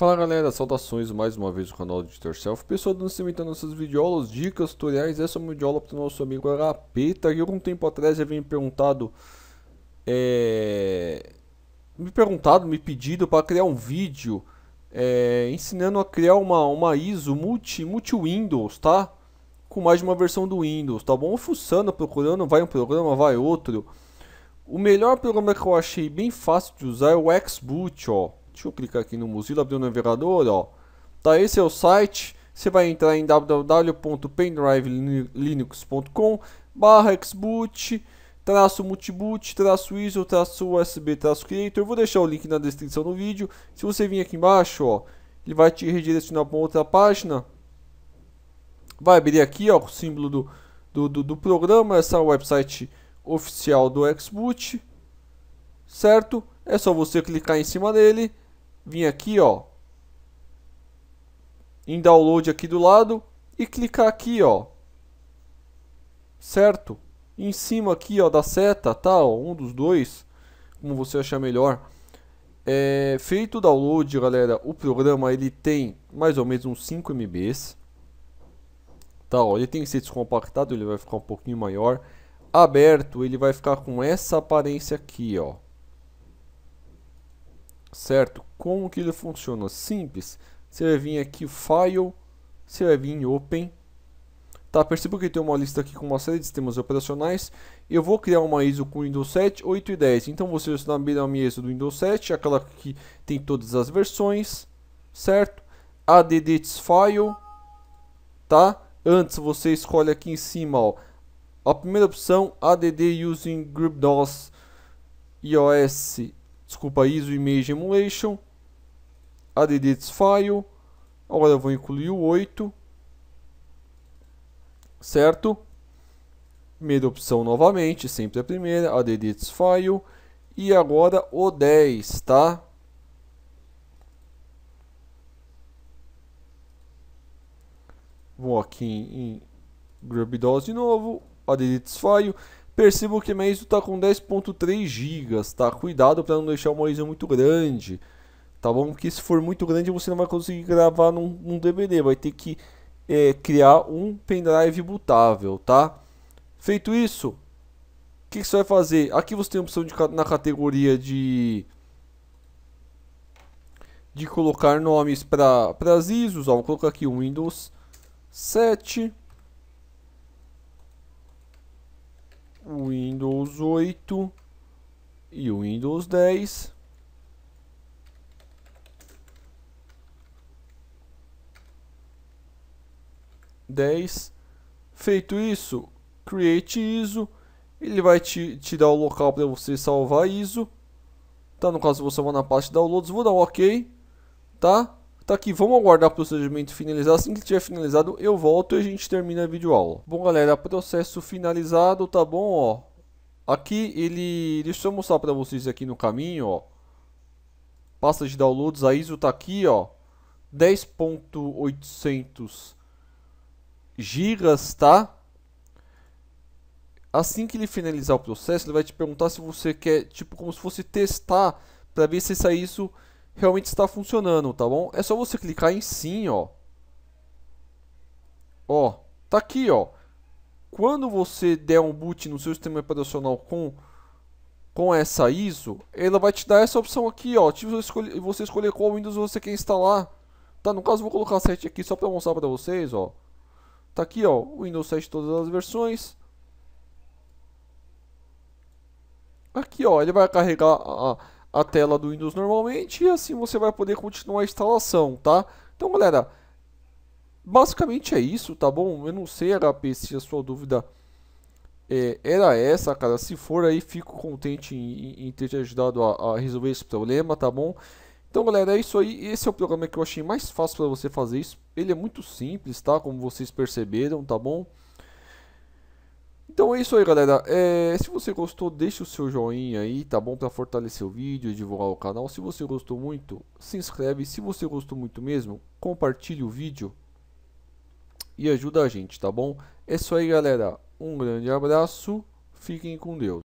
Fala galera, saudações mais uma vez do canal de Self. Pessoal, não se nossas videoaulas, dicas, tutoriais, essa é uma videoaula para o nosso amigo Arapeta. E algum tempo atrás já havia me perguntado, é... me perguntado, me pedido para criar um vídeo é... ensinando a criar uma, uma ISO multi, multi Windows, tá? Com mais de uma versão do Windows, tá bom? Fussando, procurando, vai um programa, vai outro. O melhor programa que eu achei bem fácil de usar é o Xboot, ó Deixa eu clicar aqui no Mozilla, abrir o navegador, ó. Tá, esse é o site. Você vai entrar em www.pendrivelinux.com barra xboot, traço multiboot, traço ISO, traço USB, traço creator. Eu vou deixar o link na descrição do vídeo. Se você vir aqui embaixo, ó, ele vai te redirecionar para outra página. Vai abrir aqui, ó, o símbolo do, do, do, do programa. Essa é website oficial do Xboot, certo? É só você clicar em cima dele, vir aqui, ó, em download aqui do lado e clicar aqui, ó. Certo? Em cima aqui, ó, da seta, tá, ó, um dos dois, como você achar melhor. É, feito o download, galera, o programa ele tem mais ou menos uns 5 MBs. Tá, ó, ele tem que ser descompactado, ele vai ficar um pouquinho maior. Aberto, ele vai ficar com essa aparência aqui, ó certo? Como que ele funciona? Simples. Você vai vir aqui File, você vai vir em Open. Tá, percebo que tem uma lista aqui com uma série de sistemas operacionais. Eu vou criar uma ISO com Windows 7, 8 e 10. Então você vou abrir a minha ISO do Windows 7, aquela que tem todas as versões, certo? Addits File, tá? Antes você escolhe aqui em cima, ó, a primeira opção, ADD using dos iOS desculpa, ISO Image Emulation, ADDs File, agora vou incluir o 8, certo? Primeira opção novamente, sempre a primeira, ADDs File, e agora o 10, tá? Vou aqui em GrubDOS de novo, ADDs File, Percebo que meu ISO está com 10.3 GB, tá? Cuidado para não deixar o ISO muito grande, tá bom? Porque se for muito grande você não vai conseguir gravar num, num DVD, vai ter que é, criar um pendrive bootável, tá? Feito isso, o que, que, você vai fazer? Aqui você tem a opção de, na categoria de de colocar nomes para as ISOs, ó, vou colocar aqui Windows 7 o Windows 8 e o Windows 10. Dez. Feito isso, create ISO, ele vai te, te dar o local para você salvar ISO, tá? No caso, vou salvar na parte de downloads, vou dar um OK, tá? Tá aqui, vamos aguardar o procedimento finalizar. Assim que tiver finalizado, eu volto e a gente termina a videoaula. Bom, galera, processo finalizado, tá bom, ó. Aqui ele... Deixa eu mostrar pra vocês aqui no caminho, ó. Pasta de downloads, a ISO tá aqui, ó. 10.800 gigas, tá? Assim que ele finalizar o processo, ele vai te perguntar se você quer, tipo, como se fosse testar para ver se essa isso realmente está funcionando, tá bom? É só você clicar em sim, ó. Ó, tá aqui, ó. Quando você der um boot no seu sistema operacional com com essa ISO, ela vai te dar essa opção aqui, ó. Tipo, você escolher, você escolher qual Windows você quer instalar. Tá, no caso vou colocar 7 aqui só para mostrar para vocês, ó. Tá aqui, ó, Windows 7 todas as versões. Aqui, ó, ele vai carregar a, a a tela do Windows normalmente e assim você vai poder continuar a instalação, tá? Então, galera, basicamente é isso, tá bom? Eu não sei, HP, se a sua dúvida é, era essa, cara. Se for aí, fico contente em, em ter te ajudado a, a, resolver esse problema, tá bom? Então, galera, é isso aí. Esse é o programa que eu achei mais fácil para você fazer isso. Ele é muito simples, tá? Como vocês perceberam, tá bom? Então é isso aí, galera. É, se você gostou, deixa o seu joinha aí, tá bom? Pra fortalecer o vídeo, divulgar o canal. Se você gostou muito, se inscreve. Se você gostou muito mesmo, compartilhe o vídeo e ajuda a gente, tá bom? É isso aí, galera. Um grande abraço. Fiquem com Deus.